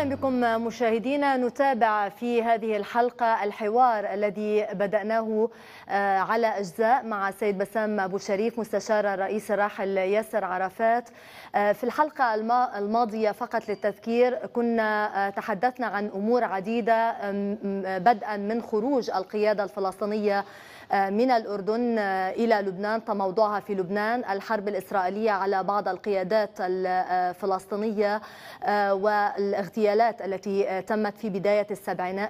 اهلا بكم مشاهدينا نتابع في هذه الحلقه الحوار الذي بداناه آه، على اجزاء مع السيد بسام ابو شريف مستشار الرئيس الراحل ياسر عرفات آه، في الحلقه الماضيه فقط للتذكير كنا آه، تحدثنا عن امور عديده بدءا من خروج القياده الفلسطينيه من الأردن إلى لبنان تموضعها في لبنان الحرب الإسرائيلية على بعض القيادات الفلسطينية آه، والاغتيالات التي تمت في بداية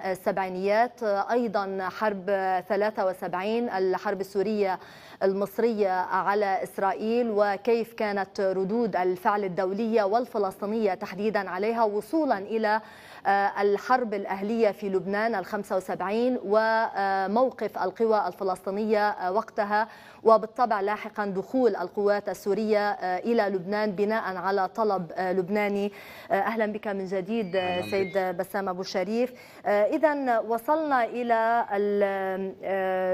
السبعينيات أيضا حرب 73 الحرب السورية المصرية على إسرائيل وكيف كانت ردود الفعل الدولية والفلسطينية تحديدا عليها وصولا إلى آه، الحرب الأهلية في لبنان الخمسة وسبعين وموقف القوى الفلسطينية آه، وقتها وبالطبع لاحقا دخول القوات السورية آه، إلى لبنان بناء على طلب آه، لبناني آه، أهلا بك من جديد سيد بسام أبو شريف إذا وصلنا إلى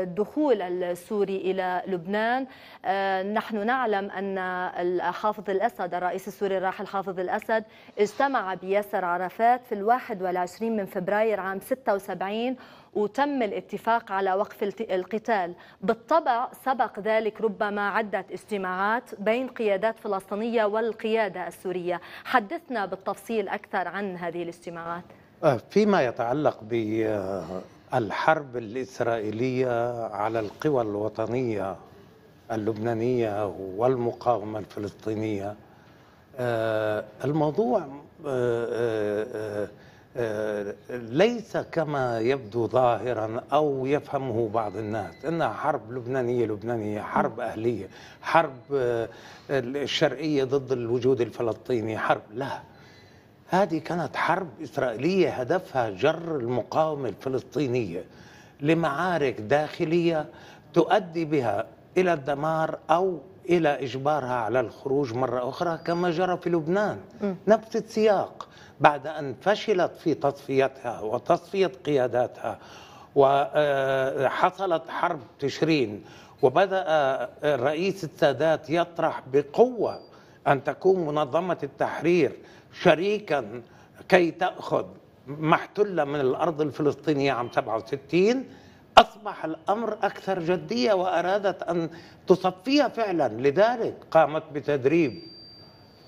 الدخول السوري إلى لبنان نحن نعلم أن حافظ الأسد الرئيس السوري الراحل حافظ الأسد اجتمع بياسر عرفات في الواحد والعشرين من فبراير عام 76 وتم الاتفاق على وقف القتال بالطبع سبق ذلك ربما عدة اجتماعات بين قيادات فلسطينية والقيادة السورية حدثنا بالتفصيل أكثر عن هذه الاجتماعات آه، فيما يتعلق بالحرب آه، الإسرائيلية على القوى الوطنية اللبنانية والمقاومة الفلسطينية آه، الموضوع آه، ليس كما يبدو ظاهرا او يفهمه بعض الناس انها حرب لبنانيه لبنانيه حرب اهليه حرب آه، الشرقيه ضد الوجود الفلسطيني حرب لا هذه كانت حرب اسرائيليه هدفها جر المقاومه الفلسطينيه لمعارك داخليه تؤدي بها الى الدمار او الى اجبارها على الخروج مره اخرى كما جرى في لبنان نفس السياق بعد أن فشلت في تصفيتها وتصفية قياداتها وحصلت حرب تشرين وبدأ الرئيس السادات يطرح بقوة أن تكون منظمة التحرير شريكا كي تأخذ محتلة من الأرض الفلسطينية عام 67 أصبح الأمر أكثر جدية وأرادت أن تصفيها فعلا لذلك قامت بتدريب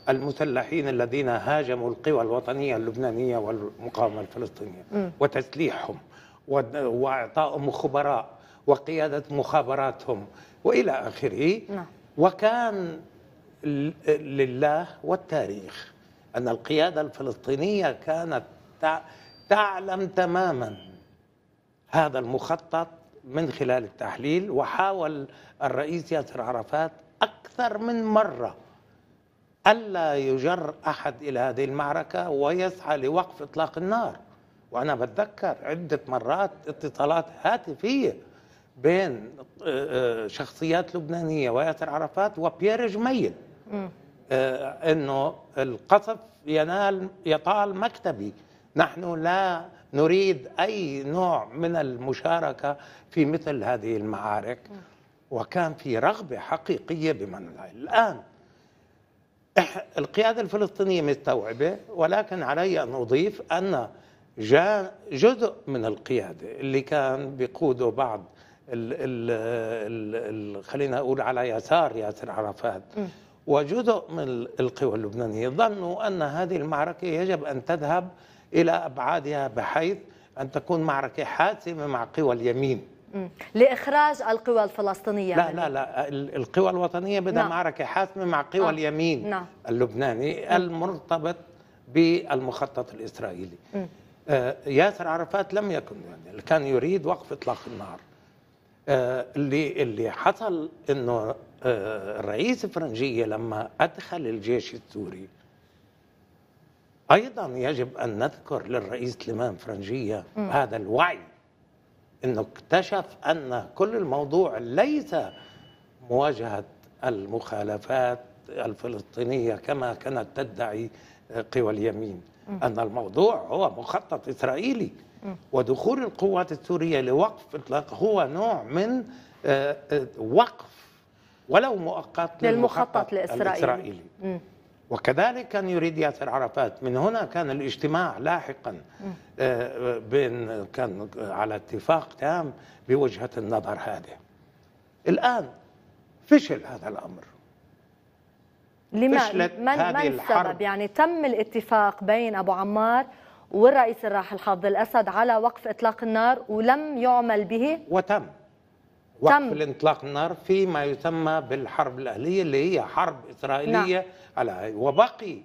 المسلحين الذين هاجموا القوى الوطنية اللبنانية والمقاومة الفلسطينية م. وتسليحهم وإعطائهم خبراء وقيادة مخابراتهم وإلى آخره نعم. وكان لله والتاريخ أن القيادة الفلسطينية كانت تعلم تماما هذا المخطط من خلال التحليل وحاول الرئيس ياسر عرفات أكثر من مرة ألا يجر أحد إلى هذه المعركة ويسعى لوقف إطلاق النار وأنا بتذكر عدة مرات اتصالات هاتفية بين آه، آه، شخصيات لبنانية وياسر عرفات وبيير جميل آه، أنه القصف ينال يطال مكتبي نحن لا نريد أي نوع من المشاركة في مثل هذه المعارك وكان في رغبة حقيقية بمن الآن القيادة الفلسطينية مستوعبة ولكن علي أن أضيف أن جاء جزء من القيادة اللي كان بيقوده بعض الـ الـ الـ خلينا أقول على يسار ياسر عرفات وجزء من القوى اللبنانية ظنوا أن هذه المعركة يجب أن تذهب إلى أبعادها بحيث أن تكون معركة حاسمة مع قوى اليمين لإخراج القوى الفلسطينية لا لا لا القوى الوطنية بدها نعم. معركة حاسمة مع قوى آه. اليمين نعم. اللبناني م. المرتبط بالمخطط الإسرائيلي آه ياسر عرفات لم يكن يعني كان يريد وقف إطلاق النار آه اللي اللي حصل إنه آه الرئيس فرنجية لما أدخل الجيش السوري أيضا يجب أن نذكر للرئيس لمان فرنجية م. هذا الوعي انه اكتشف ان كل الموضوع ليس مواجهه المخالفات الفلسطينيه كما كانت تدعي قوى اليمين ان الموضوع هو مخطط اسرائيلي ودخول القوات السوريه لوقف اطلاق هو نوع من آه، آه، وقف ولو مؤقت للمخطط الاسرائيلي وكذلك كان يريد ياسر عرفات من هنا كان الاجتماع لاحقا آه، بين كان على اتفاق تام بوجهة النظر هذه الآن فشل هذا الأمر لماذا؟ من, من السبب يعني تم الاتفاق بين أبو عمار والرئيس الراحل حافظ الأسد على وقف إطلاق النار ولم يعمل به وتم وقف تم. الانطلاق النار فيما يسمى بالحرب الأهلية اللي هي حرب إسرائيلية نعم. على وبقي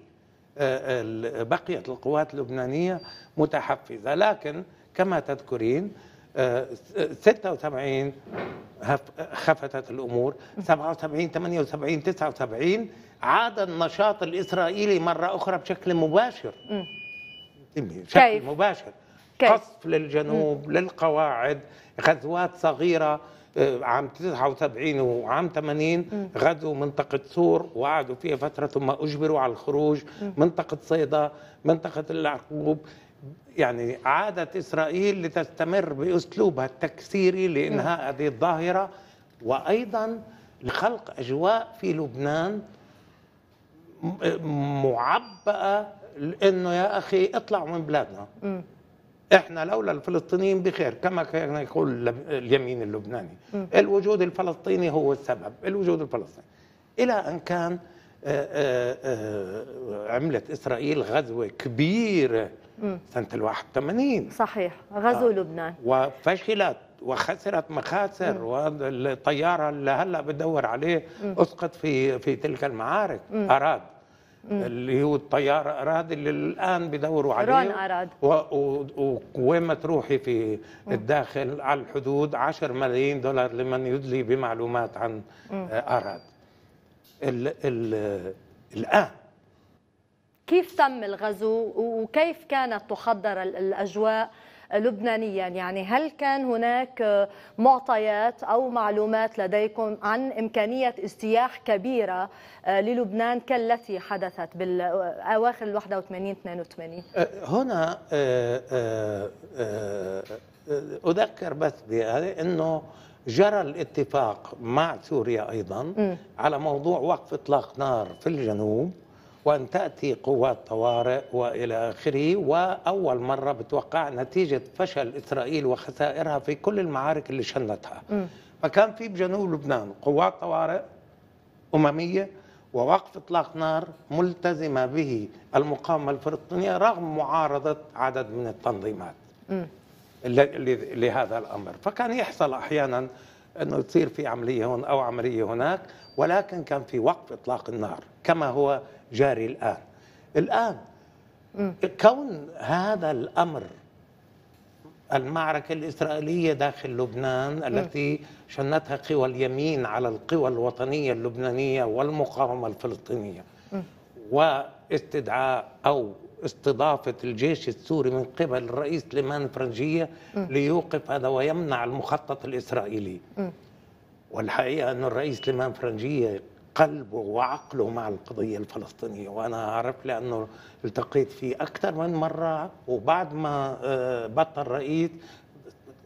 آه، آه، بقيت القوات اللبنانية متحفزة لكن كما تذكرين 76 آه، خفتت الأمور 77 78 79 عاد النشاط الإسرائيلي مرة أخرى بشكل مباشر بشكل مباشر قصف للجنوب م. للقواعد غزوات صغيره آه، عام 79 وعام 80 غزوا منطقة سور وقعدوا فيها فترة ثم أجبروا على الخروج منطقة صيدا منطقة العقوب يعني عادت إسرائيل لتستمر بأسلوبها التكسيري لإنهاء هذه الظاهرة وأيضا لخلق أجواء في لبنان آه، معبأة لأنه يا أخي اطلعوا من بلادنا احنا لولا الفلسطينيين بخير كما كان يقول اليمين اللبناني الوجود الفلسطيني هو السبب الوجود الفلسطيني الى ان كان آه، آه، آه، عملت اسرائيل غزوه كبيره سنه ال 81 صحيح غزو لبنان وفشلت وخسرت مخاسر والطياره اللي هلا بتدور عليه اسقط في في تلك المعارك اراد اللي هو الطيار اراد اللي الان بدوروا عليه رون اراد ووين ما تروحي في الداخل على الحدود 10 ملايين دولار لمن يدلي بمعلومات عن اراد ال ال الان كيف تم الغزو وكيف كانت تحضر الاجواء لبنانيا يعني هل كان هناك معطيات أو معلومات لديكم عن إمكانية اجتياح كبيرة للبنان كالتي حدثت بالأواخر ال 81 82 هنا أه، أه، أه، أذكر بس بهذا أنه جرى الاتفاق مع سوريا ايضا م. على موضوع وقف اطلاق نار في الجنوب وأن تأتي قوات طوارئ وإلى آخره وأول مرة بتوقع نتيجة فشل إسرائيل وخسائرها في كل المعارك اللي شنتها م. فكان في بجنوب لبنان قوات طوارئ أممية ووقف اطلاق نار ملتزمه به المقاومه الفلسطينيه رغم معارضه عدد من التنظيمات م. لهذا الامر فكان يحصل احيانا انه تصير في عمليه هون او عمليه هناك ولكن كان في وقف اطلاق النار كما هو جاري الآن الآن م. كون هذا الأمر المعركة الإسرائيلية داخل لبنان التي شنتها قوى اليمين على القوى الوطنية اللبنانية والمقاومة الفلسطينية واستدعاء أو استضافة الجيش السوري من قبل الرئيس لمان فرنجية ليوقف هذا ويمنع المخطط الإسرائيلي والحقيقة أن الرئيس لمان فرنجية قلبه وعقله مع القضية الفلسطينية وأنا أعرف لأنه التقيت فيه أكثر من مرة وبعد ما آه، بطل رئيس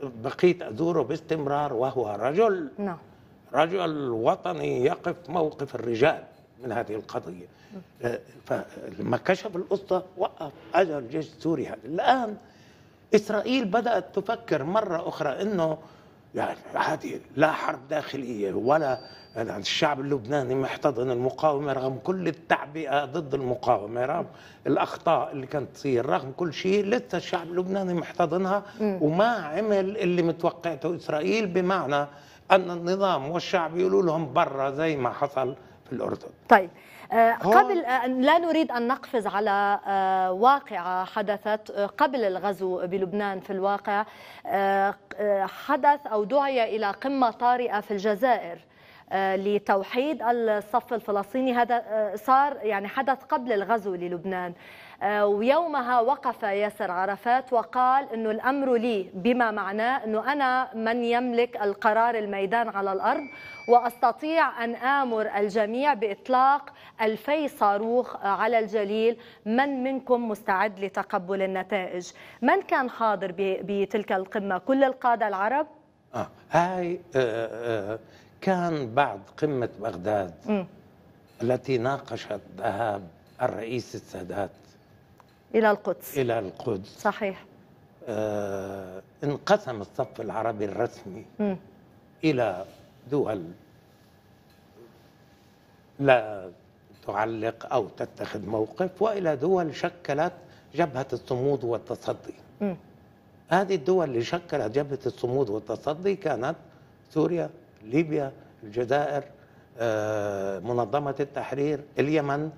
بقيت أزوره باستمرار وهو رجل نعم رجل وطني يقف موقف الرجال من هذه القضية آه، فلما كشف القصة وقف أجل الجيش السوري هذا الآن إسرائيل بدأت تفكر مرة أخرى أنه يعني هذه لا حرب داخليه ولا يعني الشعب اللبناني محتضن المقاومه رغم كل التعبئه ضد المقاومه رغم الاخطاء اللي كانت تصير رغم كل شيء لسه الشعب اللبناني محتضنها وما عمل اللي متوقعته اسرائيل بمعنى ان النظام والشعب يقولوا لهم برا زي ما حصل في الاردن. طيب آه، آه. قبل آه، لا نريد أن نقفز على واقعة حدثت قبل الغزو بلبنان في الواقع حدث أو دعي إلى قمة طارئة في الجزائر لتوحيد الصف الفلسطيني هذا صار يعني حدث قبل الغزو للبنان ويومها وقف ياسر عرفات وقال انه الامر لي بما معناه انه انا من يملك القرار الميدان على الارض واستطيع ان امر الجميع باطلاق الفي صاروخ على الجليل من منكم مستعد لتقبل النتائج من كان حاضر بتلك القمه كل القاده العرب آه. هاي آه آه كان بعد قمه بغداد م. التي ناقشت ذهاب الرئيس السادات إلى القدس إلى القدس صحيح آه انقسم الصف العربي الرسمي م. إلى دول لا تعلق أو تتخذ موقف وإلى دول شكلت جبهة الصمود والتصدي م. هذه الدول اللي شكلت جبهة الصمود والتصدي كانت سوريا ليبيا الجزائر آه، منظمة التحرير اليمن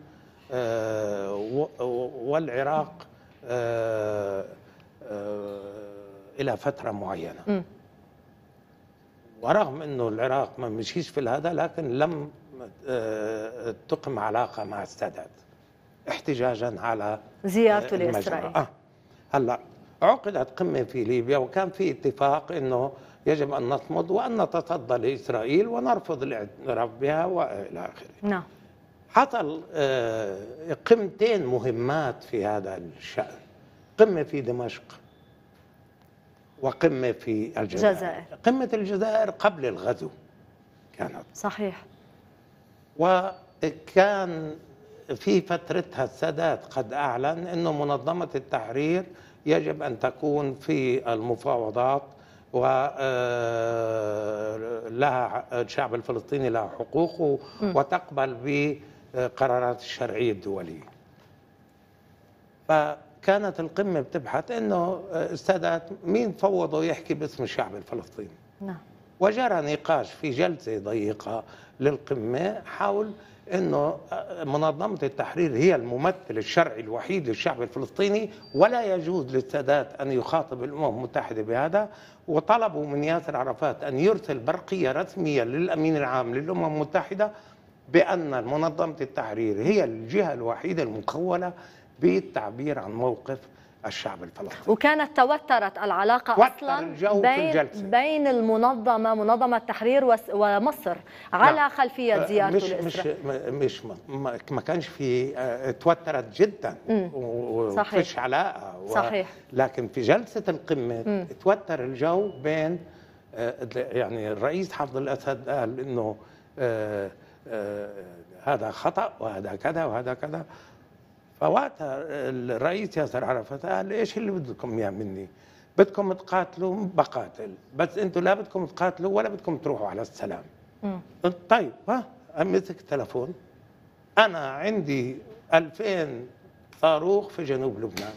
آه، والعراق آه، إلى فترة معينة م. ورغم انه العراق ما مشيش في هذا لكن لم آه، تقم علاقه مع السادات احتجاجا على آه، زيارته لاسرائيل آه. هلا عقدت قمه في ليبيا وكان في اتفاق انه يجب ان نصمد وان نتصدى لاسرائيل ونرفض الاعتراف بها والى اخره نعم حصل آه، قمتين مهمات في هذا الشان قمه في دمشق وقمة في الجزائر جزائر. قمة الجزائر قبل الغزو كانت صحيح وكان في فترتها السادات قد أعلن أن منظمة التحرير يجب أن تكون في المفاوضات ولها آه، الشعب الفلسطيني لها حقوقه وتقبل بقرارات الشرعية الدولية كانت القمة بتبحث أنه السادات آه، مين فوضه يحكي باسم الشعب الفلسطيني نعم وجرى نقاش في جلسة ضيقة للقمة حول أنه آه، منظمة التحرير هي الممثل الشرعي الوحيد للشعب الفلسطيني ولا يجوز للسادات أن يخاطب الأمم المتحدة بهذا وطلبوا من ياسر عرفات أن يرسل برقية رسمية للأمين العام للأمم المتحدة بأن منظمة التحرير هي الجهة الوحيدة المخولة بالتعبير عن موقف الشعب الفلسطيني وكانت توترت العلاقة أصلا الجو بين, في الجلسة. بين المنظمة منظمة التحرير ومصر على نعم. خلفية آه، زيارة مش مش مش ما, ما كانش في آه، توترت جدا وفيش علاقة و... صحيح لكن في جلسة القمة توتر الجو بين آه، يعني الرئيس حفظ الأسد قال إنه هذا خطأ وهذا كذا وهذا كذا فوقتها الرئيس ياسر عرفات قال ايش اللي بدكم اياه مني؟ بدكم تقاتلوا بقاتل بس انتوا لا بدكم تقاتلوا ولا بدكم تروحوا على السلام قلت طيب ها مسك التلفون انا عندي 2000 صاروخ في جنوب لبنان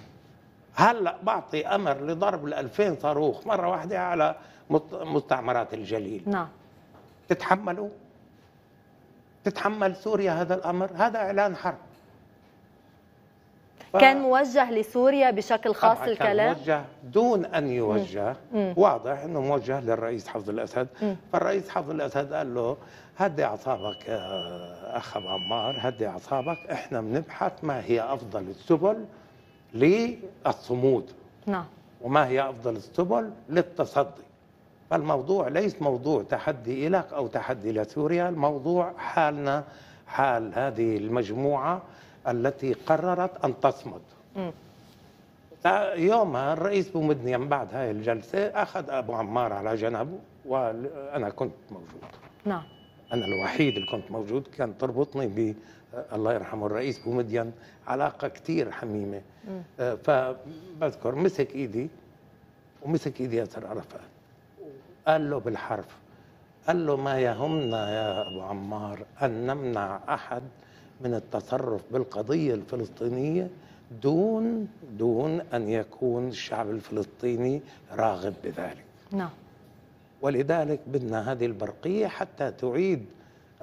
هلا بعطي امر لضرب ال 2000 صاروخ مره واحده على مستعمرات الجليل نعم تتحملوا تتحمل سوريا هذا الامر هذا اعلان حرب كان موجه لسوريا بشكل خاص كان الكلام؟ موجه دون أن يوجه مم. واضح أنه موجه للرئيس حفظ الأسد مم. فالرئيس حفظ الأسد قال له هدي أعصابك أخ عمار هدي أعصابك إحنا بنبحث ما هي أفضل السبل للصمود نعم وما هي أفضل السبل للتصدي فالموضوع ليس موضوع تحدي لك أو تحدي لسوريا الموضوع حالنا حال هذه المجموعة التي قررت أن تصمد يومها الرئيس بومدنيا من بعد هاي الجلسة أخذ أبو عمار على جنبه وأنا كنت موجود نعم أنا الوحيد اللي كنت موجود كان تربطني ب الله يرحمه الرئيس بومدين علاقة كتير حميمة م. آه، فبذكر مسك إيدي ومسك إيدي ياسر عرفات قال له بالحرف قال له ما يهمنا يا أبو عمار أن نمنع أحد من التصرف بالقضية الفلسطينية دون دون أن يكون الشعب الفلسطيني راغب بذلك نعم ولذلك بدنا هذه البرقية حتى تعيد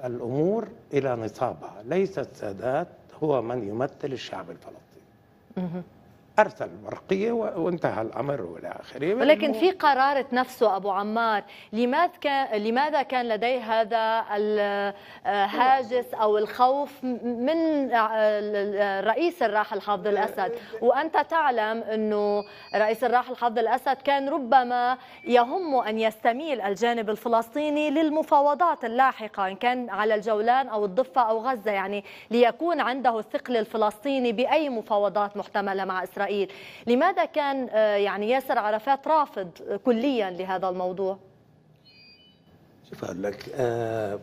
الأمور إلى نصابها ليس السادات هو من يمثل الشعب الفلسطيني ارسل الورقيه وانتهى الامر والى اخره ولكن في قرار نفسه ابو عمار لماذا كان لماذا كان لديه هذا الهاجس آه، او الخوف من آه، الرئيس الراحل حافظ الاسد وانت تعلم انه رئيس الراحل حافظ الاسد كان ربما يهمه ان يستميل الجانب الفلسطيني للمفاوضات اللاحقه ان كان على الجولان او الضفه او غزه يعني ليكون عنده الثقل الفلسطيني باي مفاوضات محتمله مع اسرائيل إسرائيل لماذا كان آه، يعني ياسر عرفات رافض كليا لهذا الموضوع شوف أقول لك آه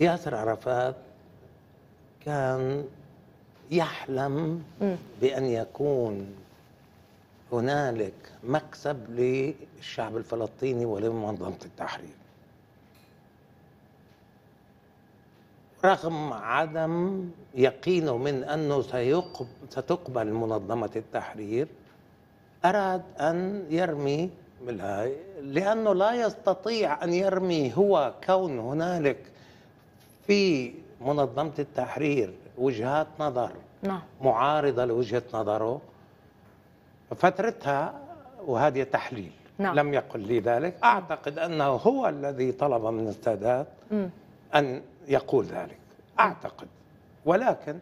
ياسر عرفات كان يحلم بأن يكون هنالك مكسب للشعب الفلسطيني ولمنظمة التحرير رغم عدم يقينه من أنه ستقبل منظمة التحرير أراد أن يرمي لأنه لا يستطيع أن يرمي هو كون هنالك في منظمة التحرير وجهات نظر نعم. معارضة لوجهة نظره فترتها وهذا تحليل نعم. لم يقل لي ذلك أعتقد أنه هو الذي طلب من السادات أن يقول ذلك اعتقد ولكن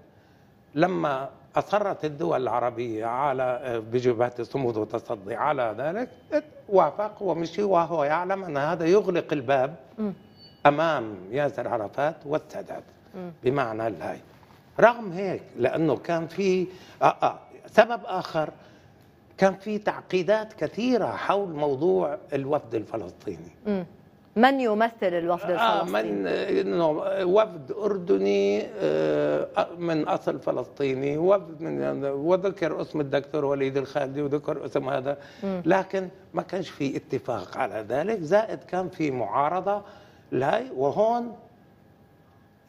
لما اصرت الدول العربيه على بجبهه الصمود والتصدي على ذلك وافق ومشي وهو يعلم ان هذا يغلق الباب امام ياسر عرفات والسادات بمعنى الهي رغم هيك لانه كان في آه، آه، سبب اخر كان في تعقيدات كثيره حول موضوع الوفد الفلسطيني من يمثل الوفد الفلسطيني؟ آه من آه، وفد اردني آه، من اصل فلسطيني وفد من وذكر اسم الدكتور وليد الخالدي وذكر اسم هذا لكن ما كانش في اتفاق على ذلك زائد كان في معارضه لا وهون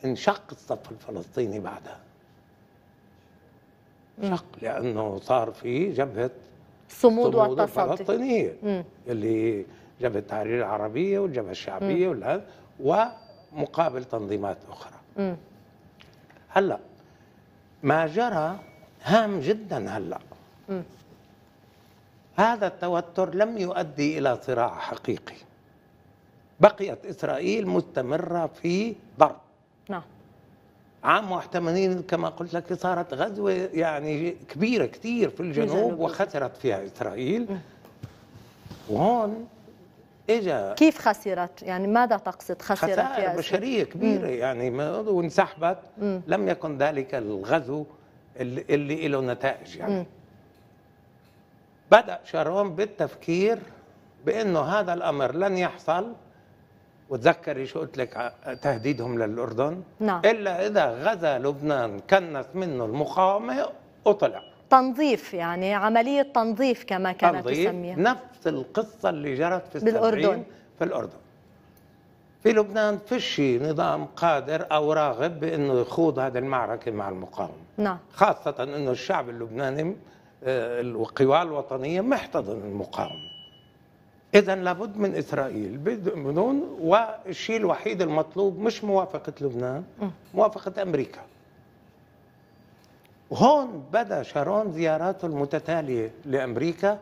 انشق الصف الفلسطيني بعدها شق لانه صار في جبهه صمود, الصمود والتصدي الفلسطينيه اللي جبهه التحرير العربيه والجبهه الشعبيه والهذا ومقابل تنظيمات اخرى هلا ما جرى هام جدا هلا هذا التوتر لم يؤدي الى صراع حقيقي بقيت اسرائيل مستمره في ضرب نعم عام 81 كما قلت لك صارت غزوه يعني كبيره كثير في الجنوب وخسرت فيها اسرائيل وهون اجى كيف خسرت؟ يعني ماذا تقصد خسرت خسائر بشريه كبيره يعني مم. يعني وانسحبت لم يكن ذلك الغزو اللي, اللي له نتائج يعني مم. بدأ شارون بالتفكير بأنه هذا الأمر لن يحصل وتذكري شو قلت لك تهديدهم للأردن نعم. إلا إذا غزا لبنان كنس منه المقاومة وطلع تنظيف يعني عملية تنظيف كما كانت تنظيف تسميها نفس القصة اللي جرت في السبعين في الأردن في لبنان فيش نظام قادر أو راغب بأنه يخوض هذه المعركة مع المقاومة نعم. خاصة أنه الشعب اللبناني آه، القوى الوطنية محتضن المقاومة إذا لابد من إسرائيل بدون والشيء الوحيد المطلوب مش موافقة لبنان موافقة أمريكا هون بدا شارون زياراته المتتاليه لامريكا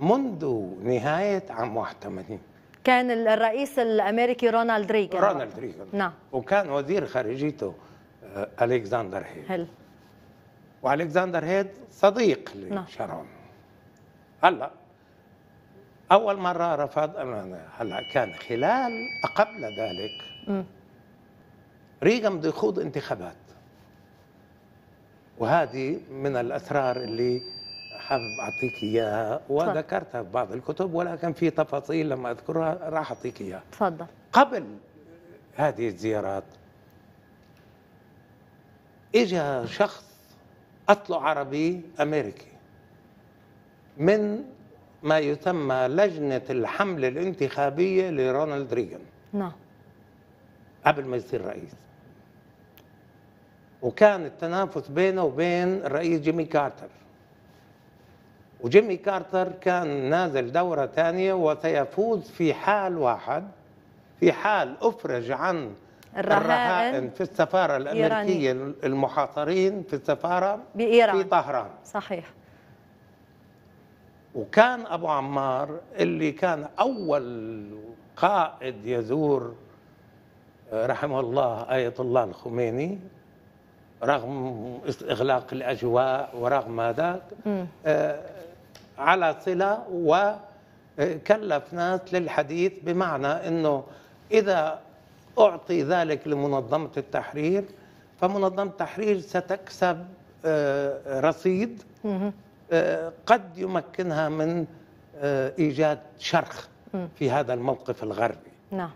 منذ نهاية عام 81 كان الرئيس الأمريكي رونالد ريغان رونالد ريغان نعم وكان وزير خارجيته آه، ألكسندر هيد هل. وألكسندر هيد صديق نعم. لشارون هلا أول مرة رفض هلا كان خلال قبل ذلك ريغان بده يخوض انتخابات وهذه من الأسرار اللي حابب اعطيك اياها وذكرتها في بعض الكتب ولكن في تفاصيل لما اذكرها راح اعطيك اياها تفضل قبل هذه الزيارات اجى شخص اصله عربي امريكي من ما يسمى لجنه الحمله الانتخابيه لرونالد ريغان نعم قبل ما يصير رئيس وكان التنافس بينه وبين الرئيس جيمي كارتر وجيمي كارتر كان نازل دورة ثانية وسيفوز في حال واحد في حال أفرج عن الرهائن, الرهائن في السفارة الأمريكية المحاصرين في السفارة بإيران في طهران صحيح وكان أبو عمار اللي كان أول قائد يزور آه، رحمه الله آية الله الخميني رغم إغلاق الأجواء ورغم هذا على صله وكلف ناس للحديث بمعنى انه اذا اعطي ذلك لمنظمه التحرير فمنظمه التحرير ستكسب آه، رصيد آه، قد يمكنها من آه، ايجاد شرخ في هذا الموقف الغربي نعم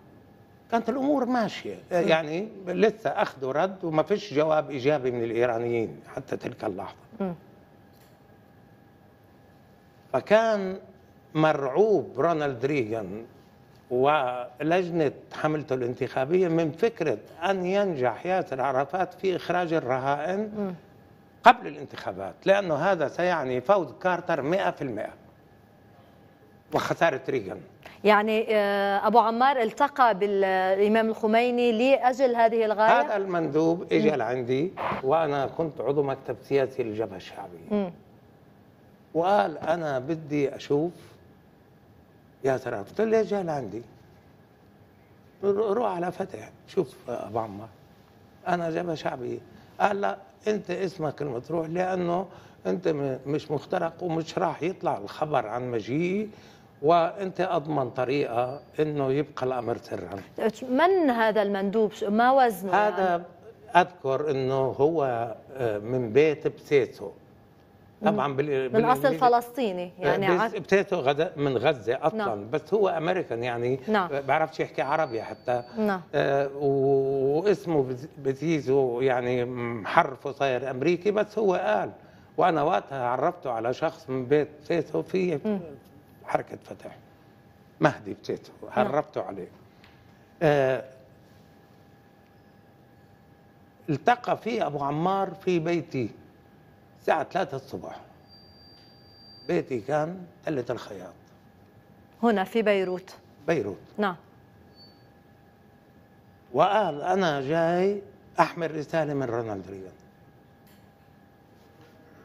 كانت الامور ماشيه يعني لسه اخذ ورد وما فيش جواب ايجابي من الايرانيين حتى تلك اللحظه فكان مرعوب رونالد ريغان ولجنة حملته الانتخابية من فكرة أن ينجح ياسر عرفات في إخراج الرهائن قبل الانتخابات لأنه هذا سيعني فوز كارتر 100% وخسارة ريغان يعني آه، أبو عمار التقى بالإمام الخميني لأجل هذه الغاية هذا المندوب إجا لعندي وأنا كنت عضو مكتب سياسي للجبهة الشعبية وقال انا بدي اشوف يا ترى قلت له ليش جاي لعندي؟ روح على فتح شوف ابو عمار انا جبهه شعبيه قال لا انت اسمك المطروح لانه انت مش مخترق ومش راح يطلع الخبر عن مجيئي وانت اضمن طريقه انه يبقى الامر سرا من هذا المندوب ما وزنه هذا يعني؟ اذكر انه هو آه، من بيت بسيسو طبعا بال... بالاصل فلسطيني يعني آه، بتاته غدا من غزه اصلا نعم. بس هو امريكان يعني نعم. آه، بعرفش يحكي عربي حتى نعم. آه واسمه بزيزو يعني محرفه صاير امريكي بس هو قال وانا وقتها عرفته على شخص من بيت بتاته في حركه فتح مهدي بتاته نعم. عرفته نعم. عليه آه التقى فيه ابو عمار في بيتي الساعة 3 الصبح بيتي كان قلة الخياط هنا في بيروت بيروت نعم وقال أنا جاي أحمل رسالة من رونالد ريغان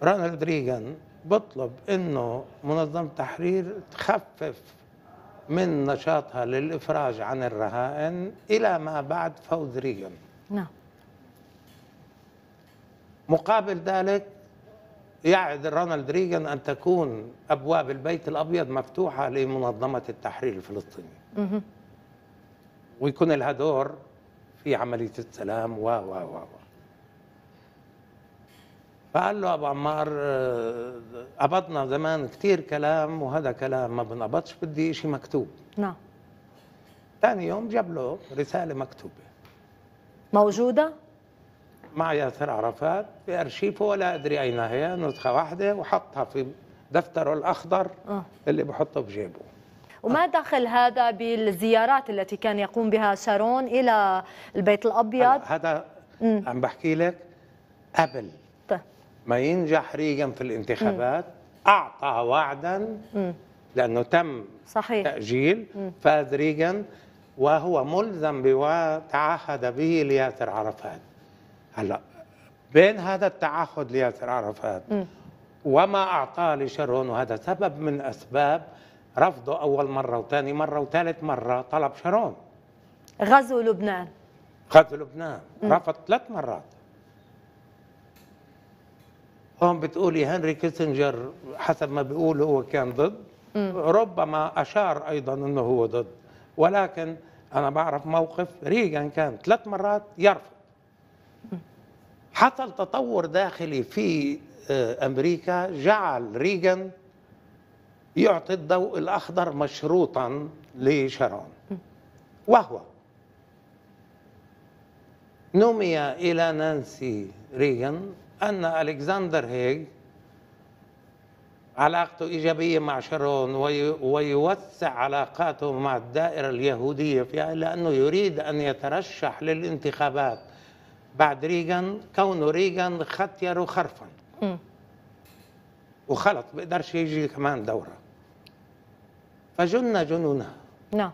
رونالد ريغان بطلب انه منظمه تحرير تخفف من نشاطها للافراج عن الرهائن الى ما بعد فوز ريغان نعم مقابل ذلك يعد رونالد ريغان ان تكون ابواب البيت الابيض مفتوحه لمنظمه التحرير الفلسطينيه. ويكون لها دور في عمليه السلام و و و فقال له ابو عمار آه، قبضنا زمان كثير كلام وهذا كلام ما بنقبضش بدي شيء مكتوب نعم ثاني يوم جاب له رساله مكتوبه موجوده مع ياسر عرفات في أرشيفه ولا أدري أين هي نسخة واحدة وحطها في دفتره الأخضر آه. اللي بحطه في جيبه وما آه. دخل هذا بالزيارات التي كان يقوم بها شارون إلى البيت الأبيض هذا عم بحكي لك قبل طيب. ما ينجح ريغان في الانتخابات أعطى وعدا لأنه تم صحيح. تأجيل فاز ريغان وهو ملزم بما تعهد به لياسر عرفات هلا بين هذا التعهد لياسر عرفات وما اعطاه لشارون وهذا سبب من اسباب رفضه اول مره وثاني مره وثالث مره طلب شارون غزو لبنان غزو لبنان م. رفض ثلاث مرات هون بتقولي هنري كيسنجر حسب ما بيقول هو كان ضد م. ربما اشار ايضا انه هو ضد ولكن انا بعرف موقف ريغان كان ثلاث مرات يرفض حصل تطور داخلي في آه، امريكا جعل ريغان يعطي الضوء الاخضر مشروطا لشارون وهو نمي الى نانسي ريغان ان الكسندر هيج علاقته إيجابية مع شارون ويوسع علاقاته مع الدائرة اليهودية فيها لأنه يريد أن يترشح للانتخابات بعد ريغان كونه ريغان ختير وخرفن وخلط بيقدرش يجي كمان دوره فجن جنونها نعم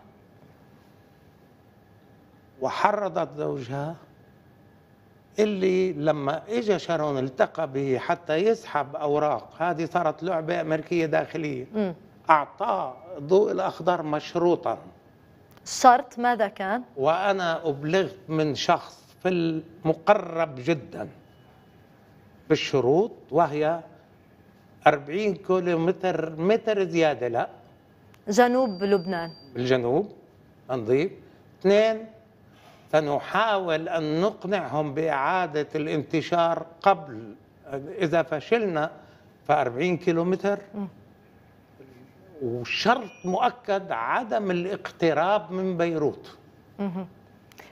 وحرضت زوجها اللي لما اجى شارون التقى به حتى يسحب اوراق هذه صارت لعبه امريكيه داخليه م. اعطاه الضوء الاخضر مشروطا الشرط ماذا كان؟ وانا ابلغت من شخص المقرب جدا بالشروط وهي 40 كيلو متر متر زيادة لا جنوب لبنان الجنوب نضيف اثنين سنحاول أن نقنعهم بإعادة الانتشار قبل إذا فشلنا ف 40 كيلو متر وشرط مؤكد عدم الاقتراب من بيروت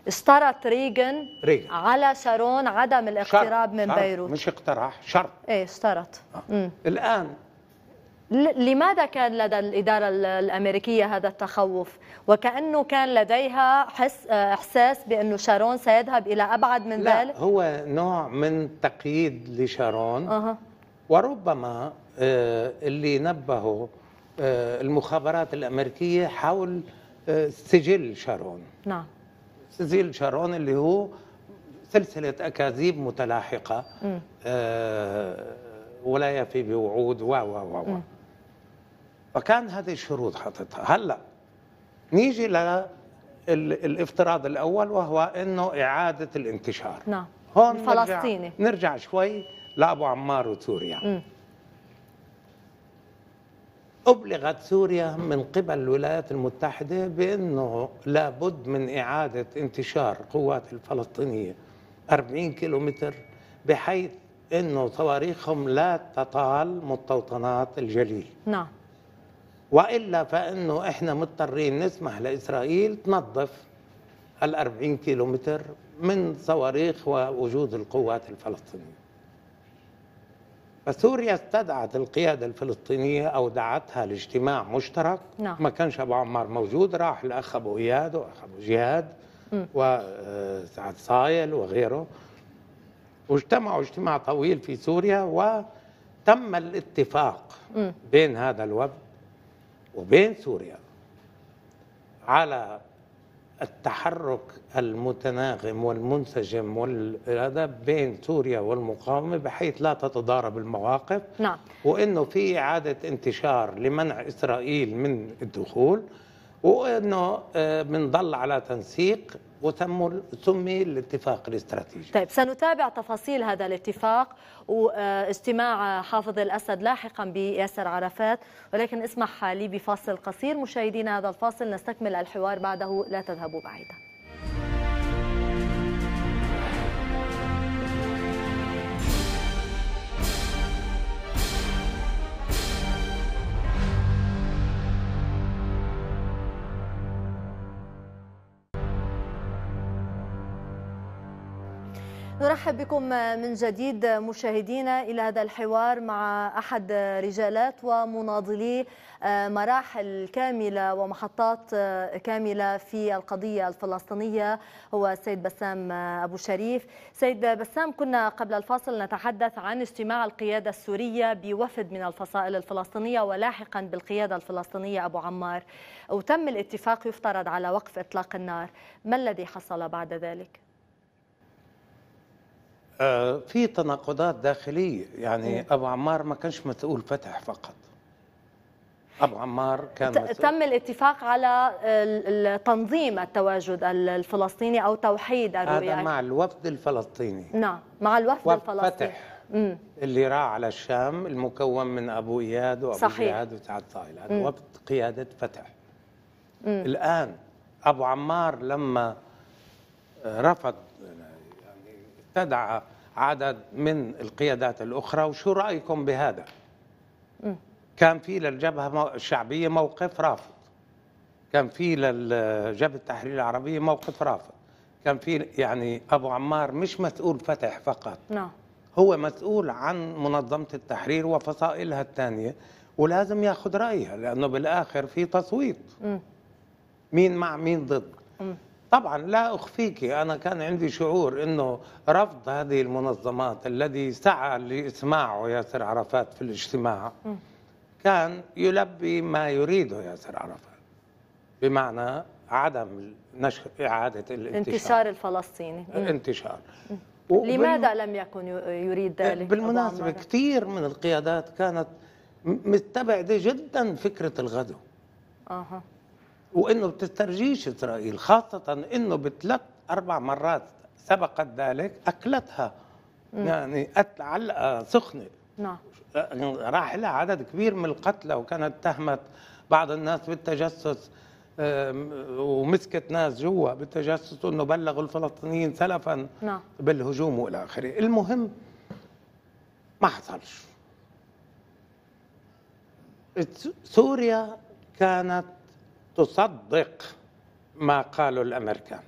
اشترط ريغن, ريغن على شارون عدم الاقتراب من شرط. بيروت مش اقتراح شرط ايه اشترط آه. الآن لماذا كان لدى الإدارة الأمريكية هذا التخوف وكأنه كان لديها حس إحساس بأنه شارون سيذهب إلى أبعد من لا ذلك هو نوع من تقييد لشارون أه. وربما اللي نبهوا آه، المخابرات الأمريكية حول آه، سجل شارون نعم سيزيل شارون اللي هو سلسلة أكاذيب متلاحقة آه ولا يفي بوعود و و و فكان هذه الشروط حاططها هلا نيجي للافتراض الأول وهو أنه إعادة الانتشار نعم هون فلسطيني نرجع, نرجع شوي لأبو عمار وسوريا أبلغت سوريا من قبل الولايات المتحدة بأنه لابد من إعادة انتشار قوات الفلسطينية 40 كيلومتر بحيث أنه صواريخهم لا تطال مستوطنات الجليل نعم وإلا فإنه إحنا مضطرين نسمح لإسرائيل تنظف ال 40 كيلومتر من صواريخ ووجود القوات الفلسطينية فسوريا استدعت القيادة الفلسطينية أو دعتها لاجتماع مشترك نعم. ما كانش أبو عمار موجود راح الأخ أبو إياد وأخ أبو جهاد وسعد آه، صايل وغيره واجتمعوا اجتماع طويل في سوريا وتم الاتفاق م. بين هذا الوفد وبين سوريا على التحرك المتناغم والمنسجم والهذا بين سوريا والمقاومه بحيث لا تتضارب المواقف نعم وانه في اعاده انتشار لمنع اسرائيل من الدخول وانه بنضل آه، على تنسيق وتم سمي الاتفاق الاستراتيجي طيب سنتابع تفاصيل هذا الاتفاق واجتماع حافظ الأسد لاحقا بياسر عرفات ولكن اسمح لي بفاصل قصير مشاهدينا هذا الفاصل نستكمل الحوار بعده لا تذهبوا بعيدا نرحب بكم من جديد مشاهدينا إلى هذا الحوار مع أحد رجالات ومناضلي آه، مراحل كاملة ومحطات آه، كاملة في القضية الفلسطينية هو السيد بسام آه، أبو شريف سيد بسام كنا قبل الفاصل نتحدث عن اجتماع القيادة السورية بوفد من الفصائل الفلسطينية ولاحقا بالقيادة الفلسطينية أبو عمار وتم الاتفاق يفترض على وقف إطلاق النار ما الذي حصل بعد ذلك؟ آه، في تناقضات داخليه يعني م. ابو عمار ما كانش مسؤول فتح فقط ابو عمار كان تم الاتفاق على تنظيم التواجد الفلسطيني او توحيد الرؤيه هذا مع الوفد الفلسطيني نعم مع الوفد الفلسطيني فتح مم. اللي راح على الشام المكون من ابو اياد وابو صحيح. جهاد وسعد صايل هذا وفد قياده فتح مم. الان ابو عمار لما رفض استدعى عدد من القيادات الأخرى وشو رأيكم بهذا؟ كان في للجبهة الشعبية موقف رافض كان في للجبهة التحرير العربية موقف رافض كان في يعني أبو عمار مش مسؤول فتح فقط نعم هو مسؤول عن منظمة التحرير وفصائلها الثانية ولازم ياخذ رأيها لأنه بالآخر في تصويت مين مع مين ضد طبعا لا اخفيك انا كان عندي شعور انه رفض هذه المنظمات الذي سعى لاسماعه ياسر عرفات في الاجتماع كان يلبي ما يريده ياسر عرفات بمعنى عدم نشر اعاده الانتشار انتشار الفلسطيني انتشار لماذا لم يكن يريد ذلك؟ إيه، بالمناسبه كثير من القيادات كانت مستبعده جدا فكره الغدو اها وانه بتسترجيش اسرائيل خاصه انه بثلاث اربع مرات سبقت ذلك اكلتها م. يعني قتل علقه سخنه نعم راح لها عدد كبير من القتلى وكانت اتهمت بعض الناس بالتجسس ومسكت ناس جوا بالتجسس انه بلغوا الفلسطينيين سلفا نعم. بالهجوم والى اخره، المهم ما حصلش سوريا كانت تصدق ما قاله الامريكان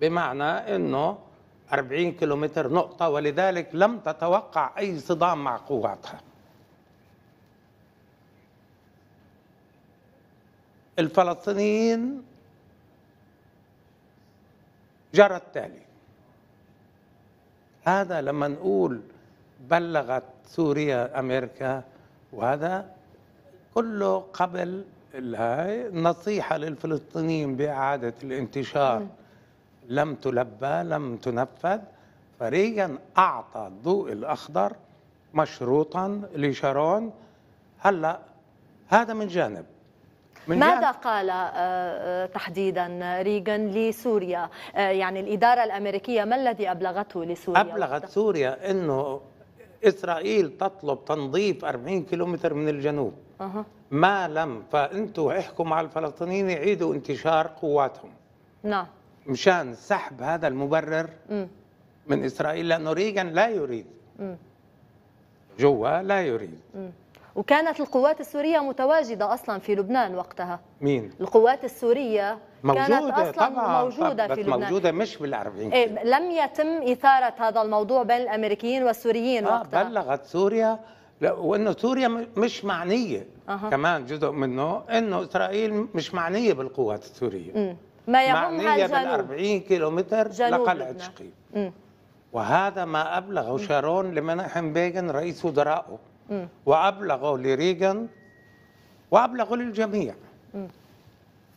بمعنى انه 40 كيلومتر نقطه ولذلك لم تتوقع اي صدام مع قواتها الفلسطينيين جرى التالي هذا لما نقول بلغت سوريا امريكا وهذا كله قبل الهاي نصيحة للفلسطينيين بإعادة الانتشار لم تلبى لم تنفذ فريقا أعطى الضوء الأخضر مشروطا لشارون هلا هذا من جانب من ماذا جانب قال آه، آه، تحديدا ريغان لسوريا آه، يعني الإدارة الأمريكية ما الذي أبلغته لسوريا؟ أبلغت سوريا أنه اسرائيل تطلب تنظيف 40 كيلومتر من الجنوب ما لم فانتوا احكم على الفلسطينيين يعيدوا انتشار قواتهم نعم مشان سحب هذا المبرر من اسرائيل لانه ريغان لا يريد جوا لا يريد وكانت القوات السورية متواجدة أصلا في لبنان وقتها مين؟ القوات السورية موجودة كانت أصلا طبعا موجودة طبعا في لبنان موجودة مش بالعربيين إيه لم يتم إثارة هذا الموضوع بين الأمريكيين والسوريين آه وقتها بلغت سوريا وانه سوريا مش معنيه أه. كمان جزء منه انه اسرائيل مش معنيه بالقوات السوريه م. ما يهمها معنيه بالأربعين 40 كيلو متر لقلعه شقيق وهذا ما ابلغه شارون لمنحن بيغن رئيس وزرائه وأبلغه لريجن وأبلغه للجميع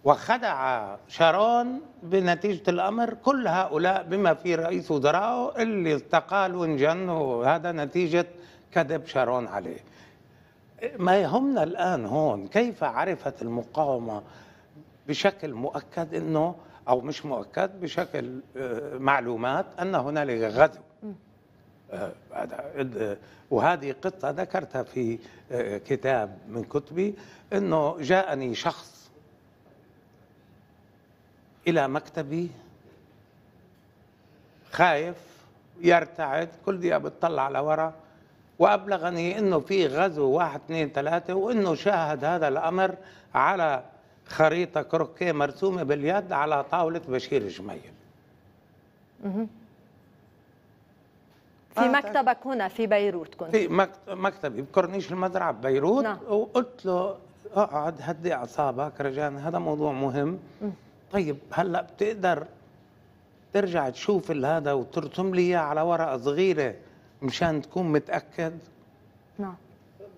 وخدع شارون بنتيجة الأمر كل هؤلاء بما في رئيس وزرائه اللي استقال وانجنوا وهذا نتيجة كذب شارون عليه ما يهمنا الآن هون كيف عرفت المقاومة بشكل مؤكد أنه أو مش مؤكد بشكل آه، معلومات أن هنالك غزو وهذه قطة ذكرتها في كتاب من كتبي أنه جاءني شخص إلى مكتبي خايف يرتعد كل دقيقة بتطلع لورا وأبلغني أنه في غزو واحد اثنين ثلاثة وأنه شاهد هذا الأمر على خريطة كروكيه مرسومة باليد على طاولة بشير جميل في آه مكتبك هنا في بيروت كنت في مكتبي بكورنيش المزرعه ببيروت نعم. وقلت له اقعد آه، هدي اعصابك رجاء هذا موضوع مهم طيب هلا بتقدر ترجع تشوف هذا وترسم لي اياه على ورقه صغيره مشان تكون متاكد نعم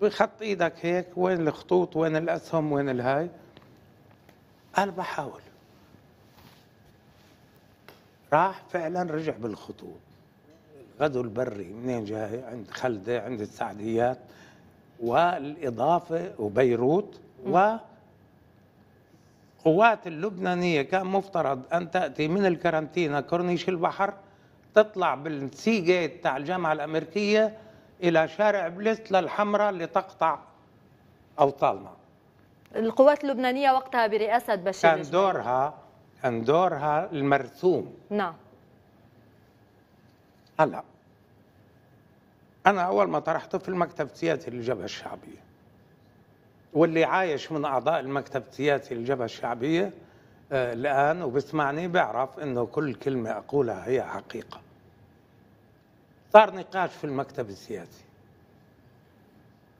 بخط ايدك هيك وين الخطوط وين الاسهم وين الهاي قال بحاول راح فعلا رجع بالخطوط غزو البري منين جاي عند خلدة عند السعديات والإضافة وبيروت و قوات اللبنانية كان مفترض أن تأتي من الكارنتينا كورنيش البحر تطلع بالسي جيت تاع الجامعة الأمريكية إلى شارع بليس للحمرة لتقطع أوطالنا القوات اللبنانية وقتها برئاسة بشير كان دورها كان دورها المرسوم نعم هلا أنا أول ما طرحته في المكتب السياسي للجبهة الشعبية واللي عايش من أعضاء المكتب السياسي للجبهة الشعبية آه، الآن وبسمعني بيعرف أنه كل كلمة أقولها هي حقيقة صار نقاش في المكتب السياسي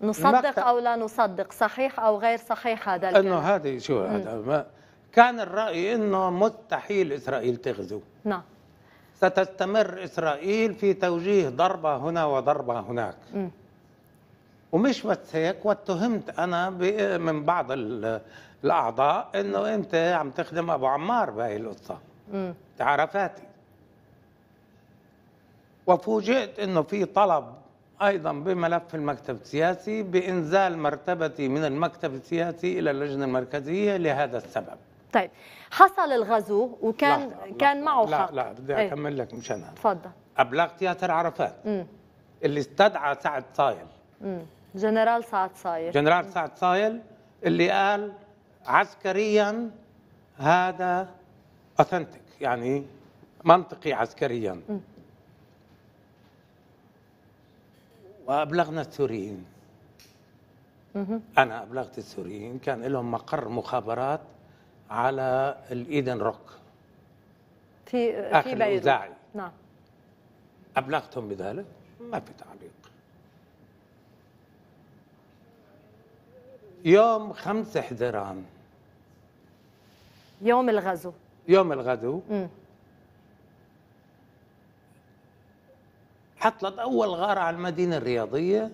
نصدق المكتب أو لا نصدق صحيح أو غير صحيح هذا الكلام أنه هذه شو هذا كان الرأي أنه مستحيل إسرائيل تغزو نعم ستستمر إسرائيل في توجيه ضربة هنا وضربة هناك ومش بس هيك واتهمت أنا من بعض الأعضاء أنه أنت عم تخدم أبو عمار بهي القصة تعرفاتي وفوجئت أنه في طلب أيضا بملف المكتب السياسي بإنزال مرتبتي من المكتب السياسي إلى اللجنة المركزية لهذا السبب طيب حصل الغزو وكان لا لا كان معه لا لا بدي إيه. اكمل لك مشانها تفضل ابلغ تياتر عرفات مم. اللي استدعى سعد صايل جنرال سعد صايل جنرال سعد صايل اللي قال عسكريا هذا اوثنتيك يعني منطقي عسكريا وابلغنا السوريين انا ابلغت السوريين كان لهم مقر مخابرات على الايدن روك في اخي في بيروت نعم ابلغتهم بذلك ما في تعليق يوم 5 حزيران يوم الغزو يوم الغزو حطلت اول غاره على المدينه الرياضيه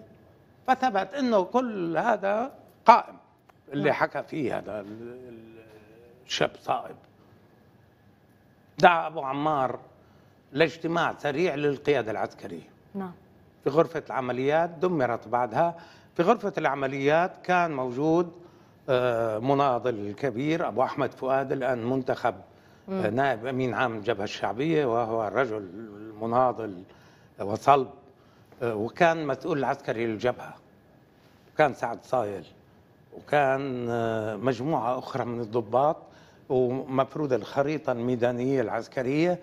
فثبت انه كل هذا قائم اللي نعم. حكى فيه هذا شاب صائب دعا أبو عمار لاجتماع سريع للقيادة العسكرية نعم في غرفة العمليات دمرت بعدها في غرفة العمليات كان موجود آه، مناضل الكبير أبو أحمد فؤاد الآن منتخب آه، مم. نائب أمين عام الجبهة الشعبية وهو رجل مناضل وصلب آه، وكان مسؤول العسكري للجبهة وكان سعد صايل وكان مجموعة أخرى من الضباط ومفروض الخريطة الميدانية العسكرية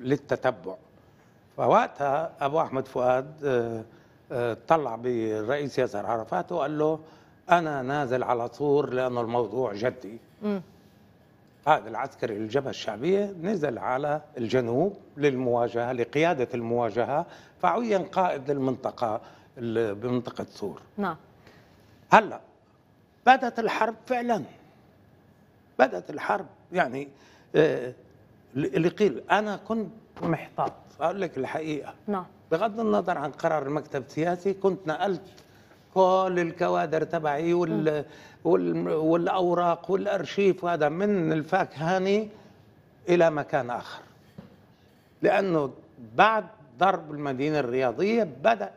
للتتبع فوقتها أبو أحمد فؤاد آه، آه، طلع بالرئيس ياسر عرفات وقال له أنا نازل على طور لأنه الموضوع جدي هذا العسكري الجبهة الشعبية نزل على الجنوب للمواجهة لقيادة المواجهة فعين قائد للمنطقة بمنطقة سور نعم هلأ بدت الحرب فعلا بدأت الحرب يعني آه، اللي قيل أنا كنت محتاط أقول لك الحقيقة نعم بغض النظر عن قرار المكتب السياسي كنت نقلت كل الكوادر تبعي وال... والأوراق والأرشيف وهذا من هاني إلى مكان آخر لأنه بعد ضرب المدينة الرياضية بدأ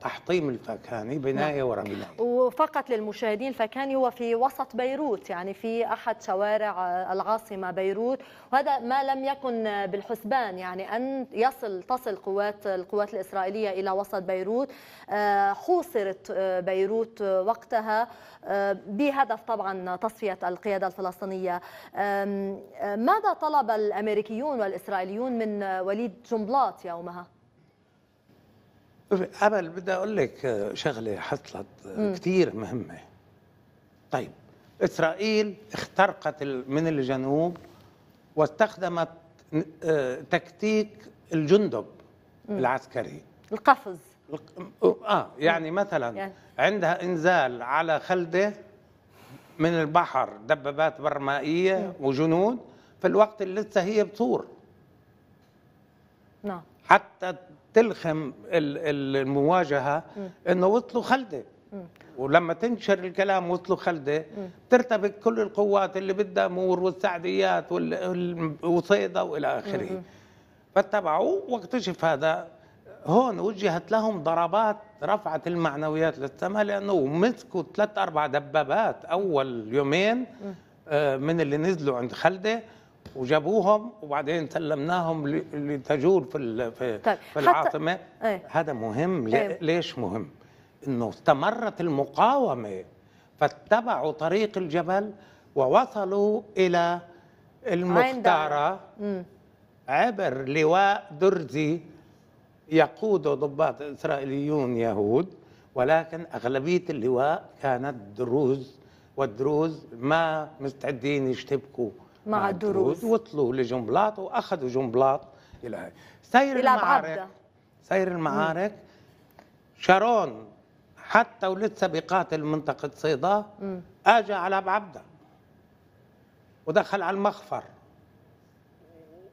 تحطيم الفكاني بنائي نعم. ورا بنائي وفقط للمشاهدين الفكاني هو في وسط بيروت يعني في أحد شوارع العاصمة بيروت وهذا ما لم يكن بالحسبان يعني أن يصل تصل قوات القوات الإسرائيلية إلى وسط بيروت حوصرت آه، آه، بيروت وقتها آه، بهدف طبعا تصفية القيادة الفلسطينية ماذا طلب الأمريكيون والإسرائيليون من وليد جنبلاط يومها؟ قبل بدي اقول لك آه، شغله حصلت آه، كثير مهمه طيب اسرائيل اخترقت من الجنوب واستخدمت آه، تكتيك الجندب م. العسكري القفز اه يعني مثلا يعني. عندها انزال على خلده من البحر دبابات برمائيه م. وجنود في الوقت اللي لسه هي بتصور نعم حتى تلخم المواجهه انه وصلوا خلده ولما تنشر الكلام وصلوا خلده ترتبك كل القوات اللي بدها مور والسعديات وصيدا والى اخره فاتبعوا واكتشف هذا هون وجهت لهم ضربات رفعت المعنويات للسماء لانه مسكوا ثلاث اربع دبابات اول يومين آه، من اللي نزلوا عند خلده وجابوهم وبعدين سلمناهم لتجول في في, طيب، في العاصمه ايه؟ هذا مهم ايه؟ ليش مهم؟ انه استمرت المقاومه فاتبعوا طريق الجبل ووصلوا الى المختاره عبر لواء درزي يقوده ضباط اسرائيليون يهود ولكن اغلبيه اللواء كانت دروز والدروز ما مستعدين يشتبكوا مع الدروز وطلوا لجنبلاط واخذوا جنبلاط الى سير المعارك عبدة. سير المعارك شارون حتى ولد بيقاتل منطقه صيدا اجى على بعبده ودخل على المخفر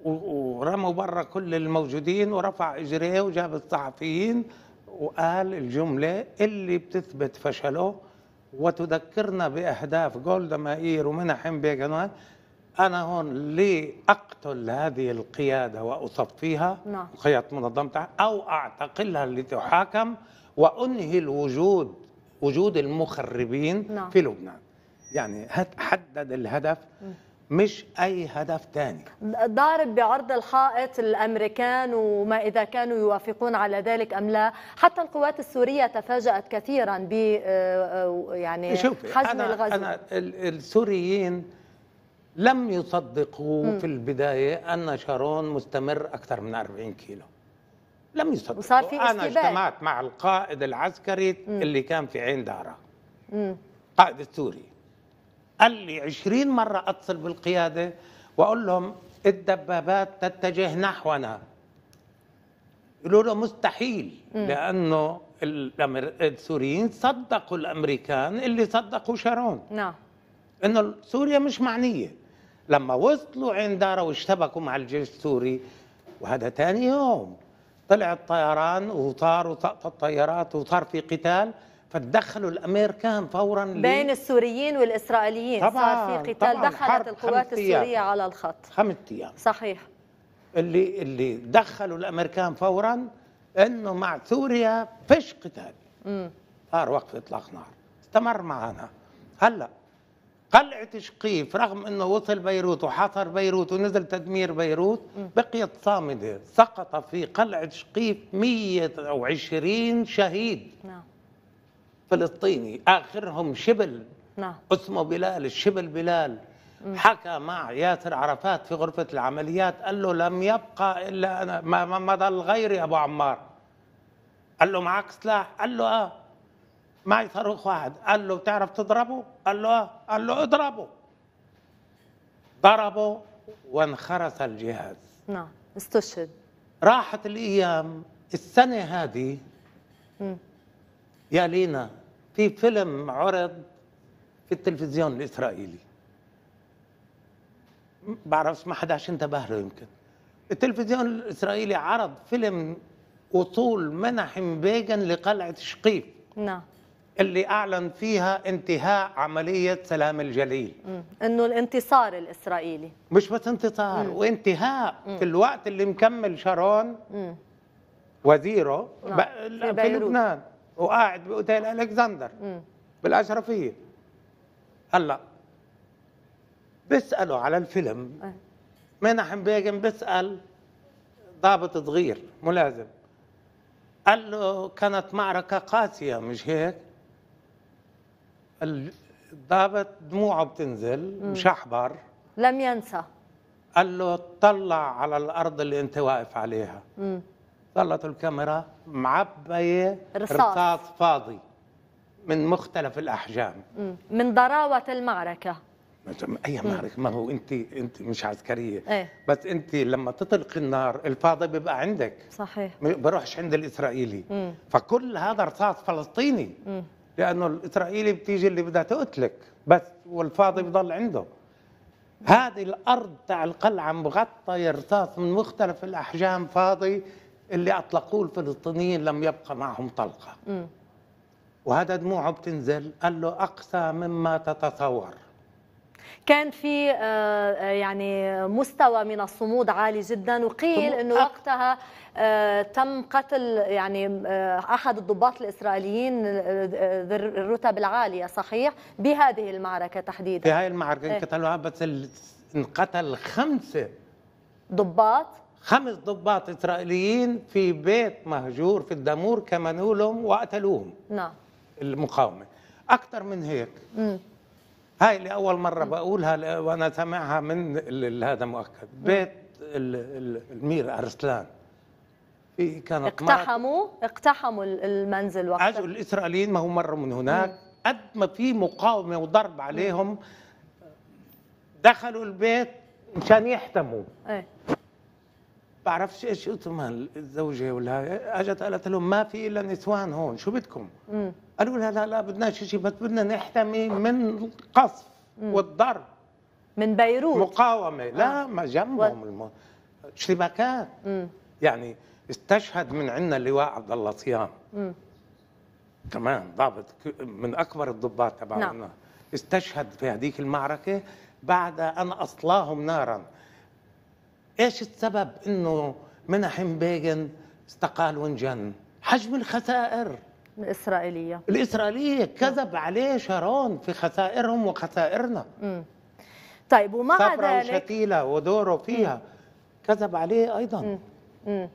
ورموا برا كل الموجودين ورفع اجريه وجاب الصحفيين وقال الجمله اللي بتثبت فشله وتذكرنا باهداف جولدا مائير ومنح حنبيك أنا هون لي أقتل هذه القيادة وأصفيها نعم. قيادة منظمة أو أعتقلها لتحاكم وأنهي الوجود وجود المخربين نعم. في لبنان يعني حدد الهدف مش أي هدف تاني ضارب بعرض الحائط الأمريكان وما إذا كانوا يوافقون على ذلك أم لا حتى القوات السورية تفاجأت كثيرا ب آه، آه، يعني حجم أنا الغزو أنا السوريين لم يصدقوا مم. في البداية أن شارون مستمر أكثر من 40 كيلو لم يصدقوا وصار في أنا اجتمعت مع القائد العسكري مم. اللي كان في عين دارة قائد السوري قال لي 20 مرة أتصل بالقيادة وأقول لهم الدبابات تتجه نحونا يقولوا له مستحيل مم. لأنه السوريين صدقوا الأمريكان اللي صدقوا شارون نعم انه سوريا مش معنيه لما وصلوا عند داره واشتبكوا مع الجيش السوري وهذا ثاني يوم طلع الطيران وطار وطاروا الطيارات وطار في قتال فتدخلوا الامريكان فورا بين السوريين والاسرائيليين طبعا صار في قتال دخلت القوات السوريه على الخط خمس ايام صحيح اللي اللي دخلوا الامريكان فورا انه مع سوريا فيش قتال امم صار وقف اطلاق نار استمر معنا هلا قلعة شقيف رغم أنه وصل بيروت وحاصر بيروت ونزل تدمير بيروت بقيت صامدة سقط في قلعة شقيف 120 شهيد نعم. فلسطيني آخرهم شبل نعم. اسمه بلال الشبل بلال مم. حكى مع ياسر عرفات في غرفة العمليات قال له لم يبقى إلا أنا ما, ما ضل غيري أبو عمار قال له معك سلاح قال له آه معي صاروخ واحد قال له تعرف تضربه؟ قال له اه قال له اضربه ضربه وانخرس الجهاز نعم استشهد راحت الايام السنه هذه يا لينا في فيلم عرض في التلفزيون الاسرائيلي بعرفش ما حداش انتبه له يمكن التلفزيون الاسرائيلي عرض فيلم وصول منحم بيجن لقلعه شقيف نعم اللي أعلن فيها انتهاء عملية سلام الجليل أنه الانتصار الإسرائيلي مش بس انتصار مم. وانتهاء مم. في الوقت اللي مكمل شارون وزيره نعم. في, في لبنان وقاعد بأوتيل ألكسندر بالأشرفية هلا بيسألوا على الفيلم أه. بيجن بيسأل ضابط صغير ملازم قال له كانت معركة قاسية مش هيك الضابط دموعه بتنزل مشحبر لم ينسى قال له طلع على الارض اللي انت واقف عليها ظلت الكاميرا معبيه رصاص, رصاص فاضي من مختلف الاحجام مم. من ضراوه المعركه اي معركه ما هو انت انت مش عسكريه ايه؟ بس انت لما تطلق النار الفاضي بيبقى عندك صحيح بروحش عند الاسرائيلي مم. فكل هذا رصاص فلسطيني مم. لانه الاسرائيلي بتيجي اللي بدها تقتلك بس والفاضي بضل عنده هذه الارض تاع القلعه مغطى رصاص من مختلف الاحجام فاضي اللي اطلقوه الفلسطينيين لم يبقى معهم طلقه وهذا دموعه بتنزل قال له اقسى مما تتصور كان في آه، يعني مستوى من الصمود عالي جدا وقيل انه وقتها آه، تم قتل يعني آه، احد الضباط الاسرائيليين ذي الرتب العاليه صحيح بهذه المعركه تحديدا في هاي المعركه إيه. قتلوها بس انقتل خمسه ضباط خمس ضباط اسرائيليين في بيت مهجور في الدمور كمنولهم وقتلوهم نعم المقاومه اكثر من هيك مم. هاي لأول مرة بقولها وأنا سامعها من هذا مؤكد بيت المير أرسلان في كانت اقتحموا اقتحموا المنزل وقتها اجوا الاسرائيليين ما هم مروا من هناك قد ما في مقاومه وضرب عليهم دخلوا البيت مشان يحتموا ايه بعرفش ايش قلتهم الزوجه ولا اجت قالت لهم ما في الا نسوان هون شو بدكم؟ قالوا لها لا لا بدنا شيء بس بدنا نحتمي من القصف والضرب من بيروت مقاومه آه. لا ما جنبهم و... الم... يعني استشهد من عندنا اللواء عبد الله صيام كمان ضابط من اكبر الضباط تبعنا نعم. استشهد في هذيك المعركه بعد ان اصلاهم نارا ايش السبب انه منحم بيغن استقال وانجن حجم الخسائر الإسرائيلية الإسرائيلية كذب عليه شارون في خسائرهم وخسائرنا م. طيب ومع ذلك وشتيلة ودوره فيها م. كذب عليه أيضا م. م.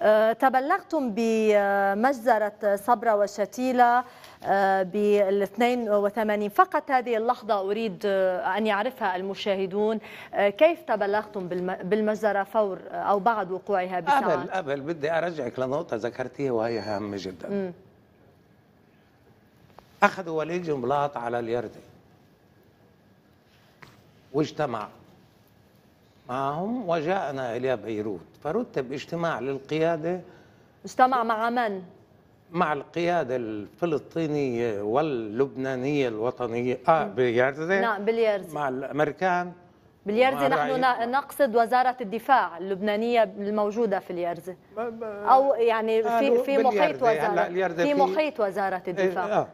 أه تبلغتم بمجزرة صبرا وشتيلة آه، بالاثنين وثمانين فقط هذه اللحظة أريد آه، أن يعرفها المشاهدون آه، كيف تبلغتم بالمجزرة فور أو بعد وقوعها بساعة قبل قبل بدي أرجعك لنقطة ذكرتيها وهي هامة جدا م. أخذوا وليد جنبلاط على اليردي واجتمع معهم وجاءنا إلى بيروت فرتب اجتماع للقيادة اجتمع مع من؟ مع القيادة الفلسطينية واللبنانية الوطنية آه باليرزة نعم باليرزة مع الأمريكان باليرزة نحن نقصد وزارة الدفاع اللبنانية الموجودة في اليرزة أو يعني, آه، يعني في في محيط وزارة آه، آه. في محيط وزارة الدفاع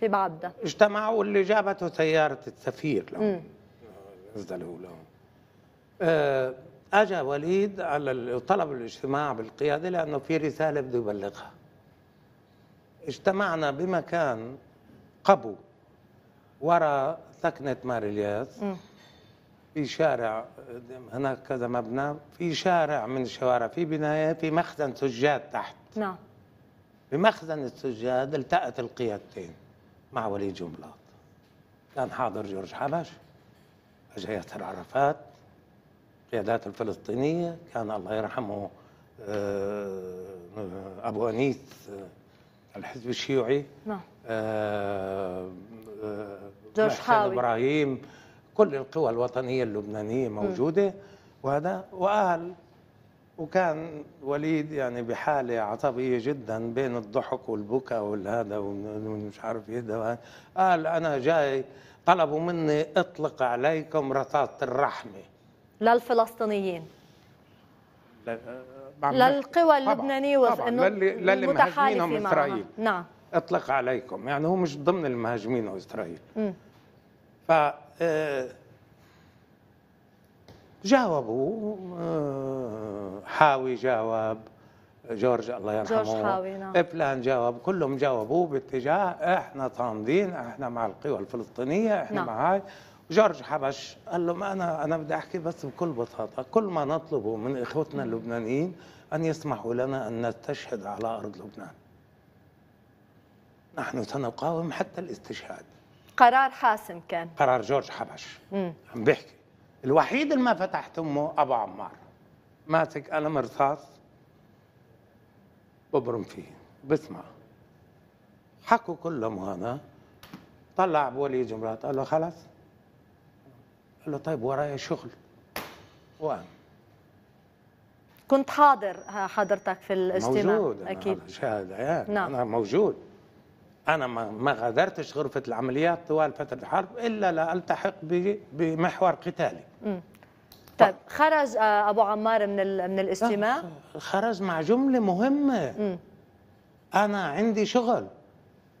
في بعبدة اجتمعوا اللي جابته سيارة السفير لهم لهم أجا وليد على طلب الاجتماع بالقيادة لأنه في رسالة بده يبلغها اجتمعنا بمكان قبو وراء ثكنة الياس في شارع هناك كذا مبنى في شارع من الشوارع في بناية في مخزن سجاد تحت نعم بمخزن السجاد التقت القيادتين مع ولي جملاط كان حاضر جورج حبش أجا ياسر عرفات القيادات الفلسطينية كان الله يرحمه آه، أبو أنيس آه، الحزب الشيوعي نعم آه، آه، جورج حاوي ابراهيم كل القوى الوطنيه اللبنانيه موجوده وهذا واهل وكان وليد يعني بحاله عصبيه جدا بين الضحك والبكاء والهذا ومش عارف ايه قال انا جاي طلبوا مني اطلق عليكم رصاصه الرحمه للفلسطينيين للقوى اللبنانيه للي معها إسرائيل. نعم اطلق عليكم يعني هو مش ضمن المهاجمين اسرائيل ف آه، جاوبوا آه، حاوي جاوب جورج الله يرحمه جورج حاوي نعم فلان جاوب كلهم جاوبوا باتجاه احنا صامدين احنا مع القوى الفلسطينيه احنا نعم. مع هاي جورج حبش قال له ما انا انا بدي احكي بس بكل بساطه كل ما نطلبه من اخوتنا اللبنانيين ان يسمحوا لنا ان نستشهد على ارض لبنان نحن سنقاوم حتى الاستشهاد قرار حاسم كان قرار جورج حبش مم. عم بيحكي الوحيد اللي ما فتح تمه ابو عمار ماسك قلم رصاص ببرم فيه بسمع حكوا كلهم هذا طلع بولي جمرات قال له خلص قال له طيب ورايا شغل وقام كنت حاضر حضرتك في الاجتماع موجود أنا اكيد شاهد نعم. انا موجود انا ما غادرتش غرفه العمليات طوال فتره الحرب الا لالتحق بمحور قتالي طيب خرج آه، ابو عمار من من الاجتماع آه، خرج مع جمله مهمه مم. انا عندي شغل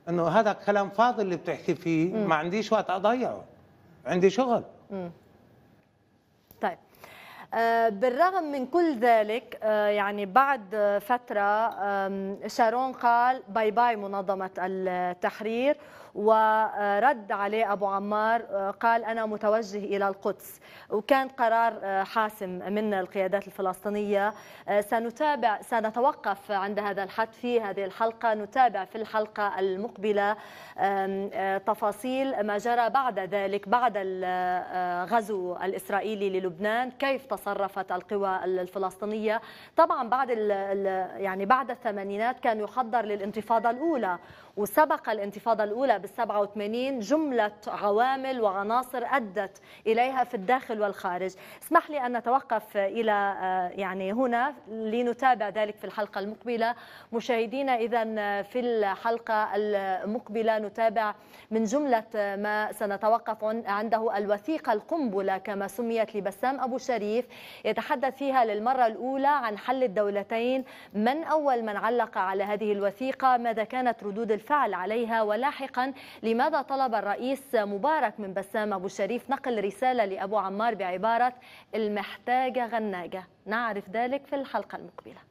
انه هذا كلام فاضي اللي بتحكي فيه مم. ما عنديش وقت اضيعه عندي شغل طيب آه، بالرغم من كل ذلك آه، يعني بعد فترة شارون قال باي باي منظمة التحرير ورد عليه أبو عمار آه، قال أنا متوجه إلى القدس وكان قرار آه، حاسم من القيادات الفلسطينية آه، سنتابع سنتوقف عند هذا الحد في هذه الحلقة نتابع في الحلقة المقبلة تفاصيل ما جرى بعد ذلك بعد الغزو الإسرائيلي للبنان كيف تصرفت القوى الفلسطينية طبعا بعد يعني بعد الثمانينات كان يحضر للانتفاضة الأولى وسبق الانتفاضة الأولى بال 87 جملة عوامل وعناصر أدت إليها في الداخل والخارج اسمح لي أن نتوقف إلى آه، يعني هنا لنتابع ذلك في الحلقة المقبلة مشاهدينا إذا في الحلقة المقبلة نتابع من جملة آه، ما سنتوقف عنده الوثيقة القنبلة كما سميت لبسام أبو شريف يتحدث فيها للمرة الأولى عن حل الدولتين من أول من علق على هذه الوثيقة ماذا كانت ردود الفعل بالفعل عليها ولاحقا لماذا طلب الرئيس مبارك من بسام أبو شريف نقل رسالة لأبو عمار بعبارة المحتاجة غناجة نعرف ذلك في الحلقة المقبلة